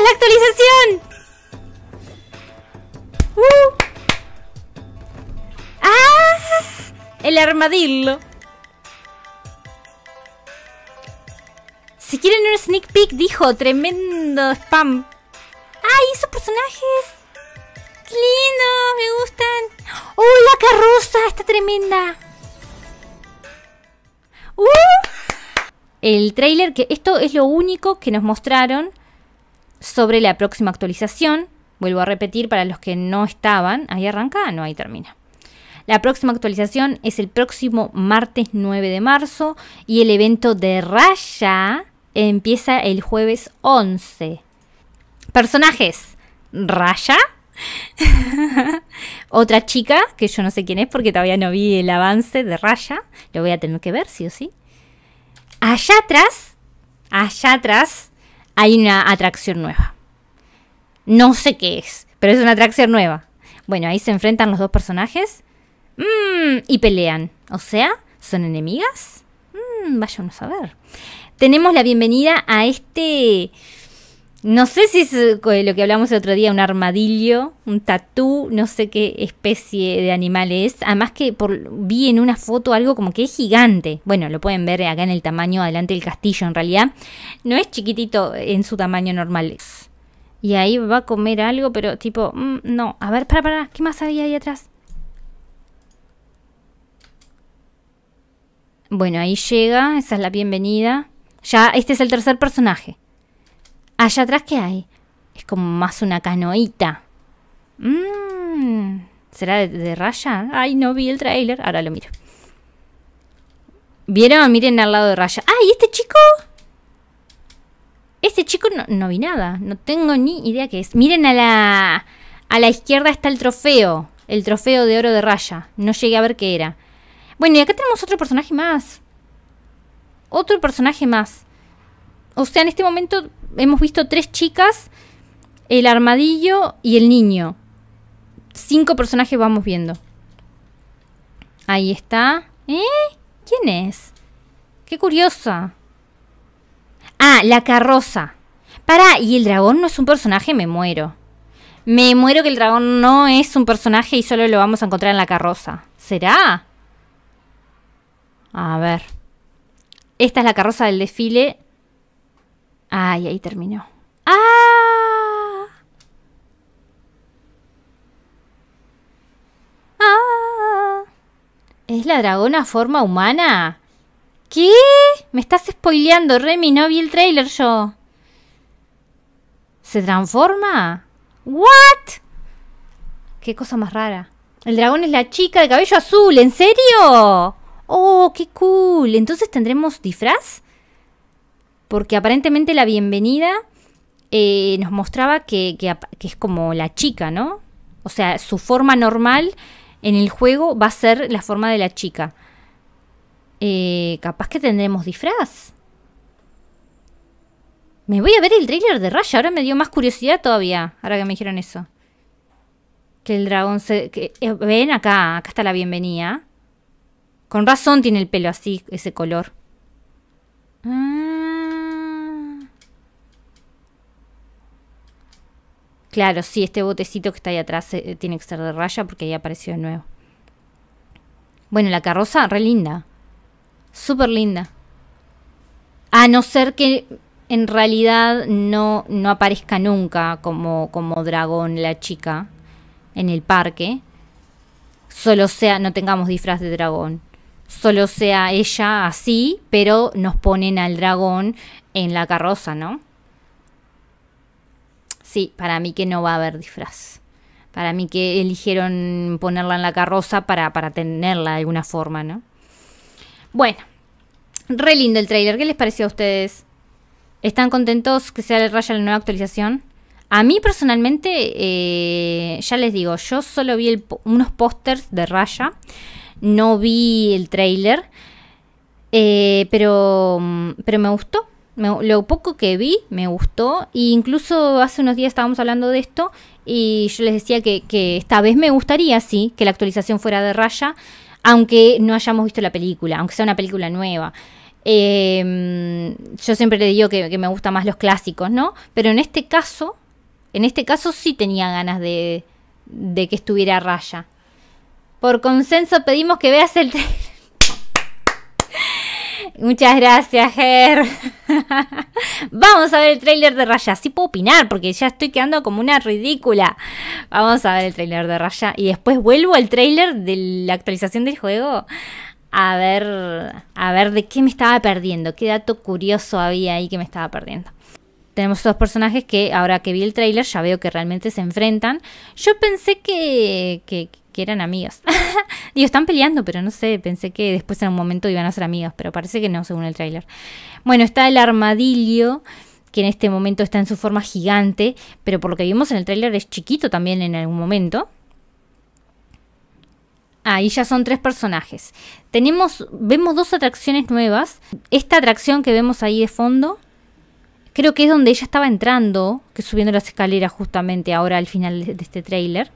la actualización! ¡Uh! Ah, el armadillo. Si quieren un sneak peek, dijo, tremendo spam. ¡Ay, esos personajes! Me gustan. ¡Oh, la carroza! Está tremenda. ¡Uh! El trailer, que esto es lo único que nos mostraron sobre la próxima actualización. Vuelvo a repetir para los que no estaban, ahí arranca, no, ahí termina. La próxima actualización es el próximo martes 9 de marzo y el evento de Raya empieza el jueves 11. Personajes, Raya, otra chica, que yo no sé quién es porque todavía no vi el avance de Raya, lo voy a tener que ver, sí o sí. Allá atrás, allá atrás, hay una atracción nueva. No sé qué es, pero es una atracción nueva. Bueno, ahí se enfrentan los dos personajes mm, y pelean. O sea, ¿son enemigas? Mmm, a ver. Tenemos la bienvenida a este no sé si es eh, lo que hablamos el otro día, un armadillo, un tatú, no sé qué especie de animal es. Además que por, vi en una foto algo como que es gigante. Bueno, lo pueden ver acá en el tamaño adelante del castillo en realidad. No es chiquitito en su tamaño normal. Y ahí va a comer algo, pero tipo, mm, no. A ver, para, para, ¿qué más había ahí atrás? Bueno, ahí llega, esa es la bienvenida. Ya, este es el tercer personaje. Allá atrás, ¿qué hay? Es como más una canoita. Mm, ¿Será de, Raya? Ay, no vi el trailer. Ahora lo miro. ¿Vieron? Miren al lado de Raya. ¡Ay, este chico! Este chico no, no, vi nada. No tengo ni idea qué es. Miren a la, a la izquierda está el trofeo. El trofeo de oro de Raya. No llegué a ver qué era. Bueno, y acá tenemos otro personaje más. Otro personaje más. O sea, en este momento hemos visto tres chicas, el armadillo y el niño. Cinco personajes vamos viendo. Ahí está. ¿Eh? ¿Quién es? Qué curiosa. Ah, la carroza. Para, ¿y el dragón no es un personaje? Me muero. Me muero que el dragón no es un personaje y solo lo vamos a encontrar en la carroza. ¿Será? A ver. Esta es la carroza del desfile Ay, ahí terminó. ¡Ah! ¡Ah! ¿Es la dragona forma humana? ¿Qué? Me estás spoileando, Remy. No vi el trailer yo. ¿Se transforma? ¿What? Qué cosa más rara. El dragón es la chica de cabello azul. ¿En serio? Oh, qué cool. Entonces tendremos disfraz porque aparentemente la bienvenida eh, nos mostraba que, es como la chica, ¿no? O sea, su forma normal en el juego va a ser la forma de la chica. Eh, capaz que tendremos disfraz. Me voy a ver el trailer de Raya. Ahora me dio más curiosidad todavía. Ahora que me dijeron eso. Que el dragón se. Eh, ven acá. Acá está la bienvenida. Con razón tiene el pelo así, ese color. Ah. Claro, sí, este botecito que está ahí atrás eh, eh, tiene que ser de raya porque ahí apareció de nuevo. Bueno, la carroza, re linda. Súper linda. A no ser que en realidad no, no aparezca nunca como, como dragón la chica en el parque. Solo sea, no tengamos disfraz de dragón. Solo sea ella así, pero nos ponen al dragón en la carroza, ¿no? Sí, para mí que no va a haber disfraz. Para mí que eligieron ponerla en la carroza para, tenerla de alguna forma, ¿no? Bueno, re lindo el trailer. ¿Qué les pareció a ustedes? ¿Están contentos que sea el Raya la nueva actualización? A mí personalmente, eh, ya les digo, yo solo vi unos pósters de Raya, no vi el trailer, eh, pero, pero me gustó lo poco que vi me gustó. E incluso hace unos días estábamos hablando de esto y yo les decía que, esta vez me gustaría, sí, que la actualización fuera de raya, aunque no hayamos visto la película, aunque sea una película nueva. Em, yo siempre le digo que, me gustan más los clásicos, ¿no? Pero en este caso, en este caso sí tenía ganas de, que estuviera a raya. Por consenso pedimos que veas el Muchas gracias, Ger. Vamos a ver el tráiler de Raya. Sí puedo opinar porque ya estoy quedando como una ridícula. Vamos a ver el tráiler de Raya y después vuelvo al tráiler de la actualización del juego a ver a ver de qué me estaba perdiendo, qué dato curioso había ahí que me estaba perdiendo. Tenemos dos personajes que ahora que vi el tráiler ya veo que realmente se enfrentan. Yo pensé que, que, que eran amigas. Digo, están peleando, pero no sé, pensé que después en un momento iban a ser amigas, pero parece que no, según el tráiler. Bueno, está el armadillo, que en este momento está en su forma gigante, pero por lo que vimos en el tráiler es chiquito también en algún momento. Ahí ya son tres personajes. Tenemos, vemos dos atracciones nuevas. Esta atracción que vemos ahí de fondo, creo que es donde ella estaba entrando, que subiendo las escaleras justamente ahora al final de este tráiler.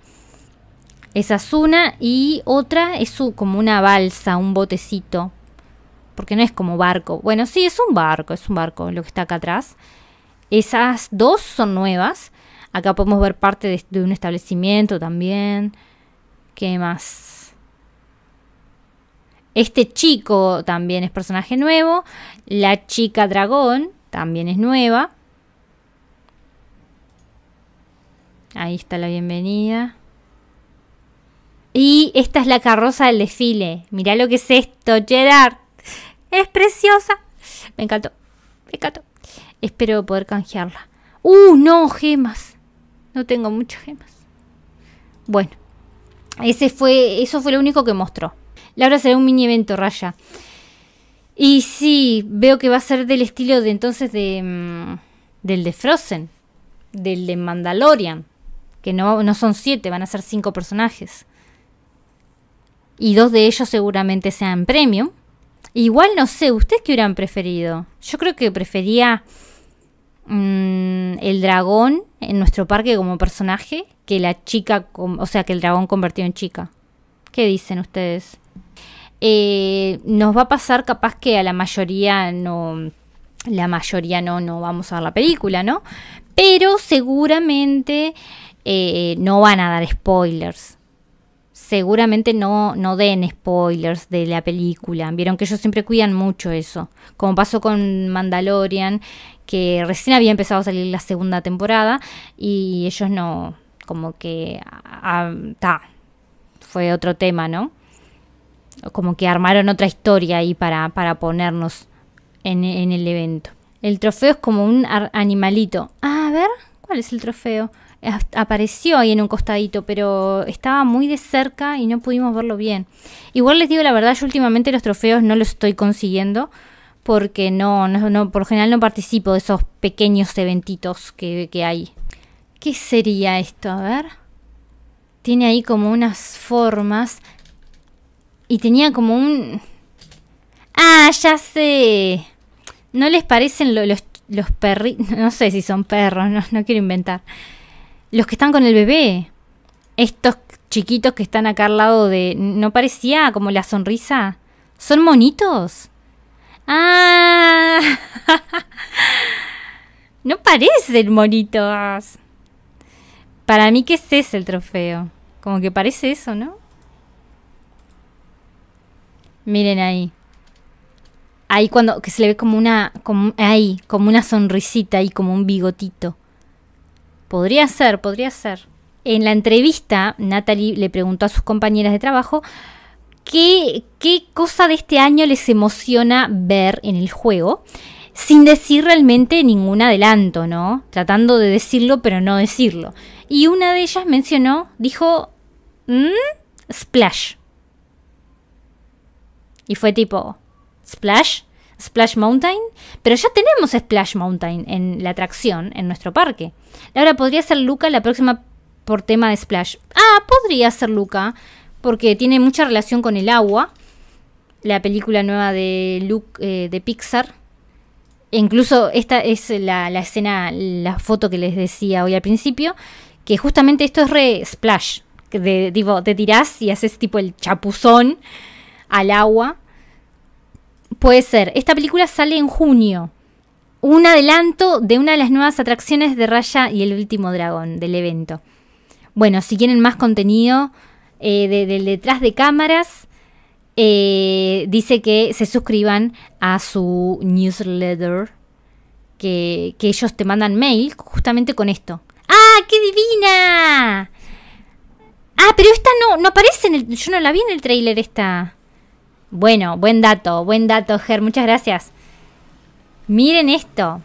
Esa es una y otra es su, como una balsa, un botecito. Porque no es como barco. Bueno, sí, es un barco, es un barco lo que está acá atrás. Esas dos son nuevas. Acá podemos ver parte de, de un establecimiento también. ¿Qué más? Este chico también es personaje nuevo. La chica dragón también es nueva. Ahí está la bienvenida. Y esta es la carroza del desfile. Mirá lo que es esto, Gerard. Es preciosa. Me encantó. Me encantó. Espero poder canjearla. ¡Uh, no! Gemas. No tengo muchas gemas. Bueno. Ese fue, eso fue lo único que mostró. Laura será un mini evento, Raya. Y sí, veo que va a ser del estilo de entonces de... Mm, del de Frozen. Del de Mandalorian. Que no, no son siete, van a ser cinco personajes y dos de ellos seguramente sean premium. Igual no sé, ¿ustedes qué hubieran preferido? Yo creo que prefería mm, el dragón en nuestro parque como personaje que la chica, o sea, que el dragón convertido en chica. ¿Qué dicen ustedes? Eh, nos va a pasar capaz que a la mayoría no, la mayoría no, no vamos a ver la película, ¿no? Pero seguramente eh, no van a dar spoilers seguramente no, no den spoilers de la película. Vieron que ellos siempre cuidan mucho eso. Como pasó con Mandalorian, que recién había empezado a salir la segunda temporada y ellos no, como que, fue otro tema, ¿no? Como que armaron otra historia ahí para, ponernos en, el evento. El trofeo es como un animalito. Ah, a ver, ¿cuál es el trofeo? apareció ahí en un costadito, pero estaba muy de cerca y no pudimos verlo bien. Igual les digo la verdad, yo últimamente los trofeos no los estoy consiguiendo porque no, no, por general no participo de esos pequeños eventitos que, hay. ¿Qué sería esto? A ver. Tiene ahí como unas formas. Y tenía como un... Ah, ya sé. ¿No les parecen los, los perritos? No sé si son perros, no, no quiero inventar los que están con el bebé. Estos chiquitos que están acá al lado de... ¿No parecía como la sonrisa? ¿Son monitos? Ah. no parecen monitos. Para mí que ese es el trofeo. Como que parece eso, ¿no? Miren ahí. Ahí cuando que se le ve como una como ahí, como una sonrisita y como un bigotito. Podría ser, podría ser. En la entrevista, Natalie le preguntó a sus compañeras de trabajo qué, cosa de este año les emociona ver en el juego, sin decir realmente ningún adelanto, ¿no? Tratando de decirlo, pero no decirlo. Y una de ellas mencionó, dijo, mm, Splash. Y fue tipo, ¿Splash? Splash Mountain, pero ya tenemos Splash Mountain en la atracción, en nuestro parque. Ahora podría ser Luca la próxima por tema de Splash. Ah, podría ser Luca, porque tiene mucha relación con el agua. La película nueva de, Luke, eh, de Pixar. E incluso esta es la, escena, la foto que les decía hoy al principio, que justamente esto es re Splash. De, te tirás y haces tipo el chapuzón al agua Puede ser. Esta película sale en junio. Un adelanto de una de las nuevas atracciones de Raya y el último dragón del evento. Bueno, si quieren más contenido eh, del de, detrás de cámaras, eh, dice que se suscriban a su newsletter, que, ellos te mandan mail justamente con esto. ¡Ah, qué divina! Ah, pero esta no, no aparece en el... Yo no la vi en el trailer esta. Bueno, buen dato, buen dato, Ger, muchas gracias. Miren esto.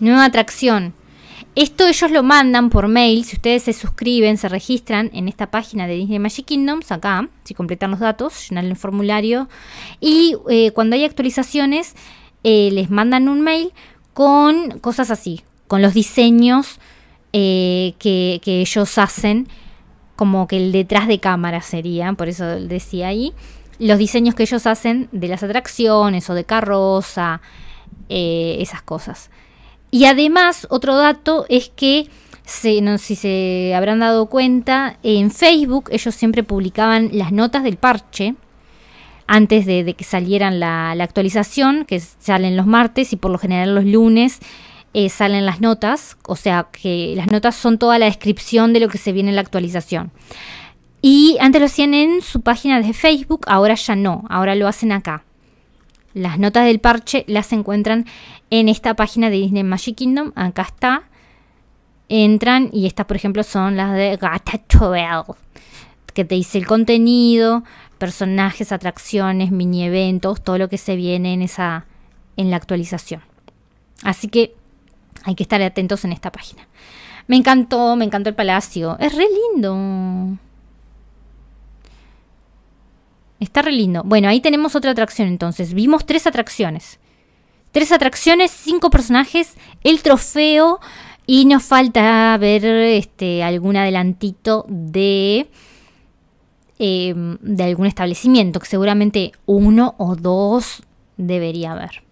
Nueva atracción. Esto ellos lo mandan por mail. Si ustedes se suscriben, se registran en esta página de Disney Magic Kingdoms, acá, si completan los datos, llenan el formulario. Y eh, cuando hay actualizaciones, eh, les mandan un mail con cosas así, con los diseños eh, que, que ellos hacen, como que el detrás de cámara sería, por eso decía ahí los diseños que ellos hacen de las atracciones o de carroza, eh, esas cosas. Y además, otro dato es que, se, no si se habrán dado cuenta, en Facebook ellos siempre publicaban las notas del parche antes de, que salieran la, actualización, que salen los martes y por lo general los lunes eh, salen las notas, o sea que las notas son toda la descripción de lo que se viene en la actualización. Y antes lo hacían en su página de Facebook, ahora ya no, ahora lo hacen acá. Las notas del parche las encuentran en esta página de Disney Magic Kingdom, acá está. Entran y estas, por ejemplo, son las de 12. que te dice el contenido, personajes, atracciones, mini eventos, todo lo que se viene en esa en la actualización. Así que hay que estar atentos en esta página. Me encantó, me encantó el palacio. Es re lindo. Está re lindo. Bueno, ahí tenemos otra atracción entonces. Vimos tres atracciones. Tres atracciones, cinco personajes, el trofeo y nos falta ver este, algún adelantito de, eh, de algún establecimiento, que seguramente uno o dos debería haber.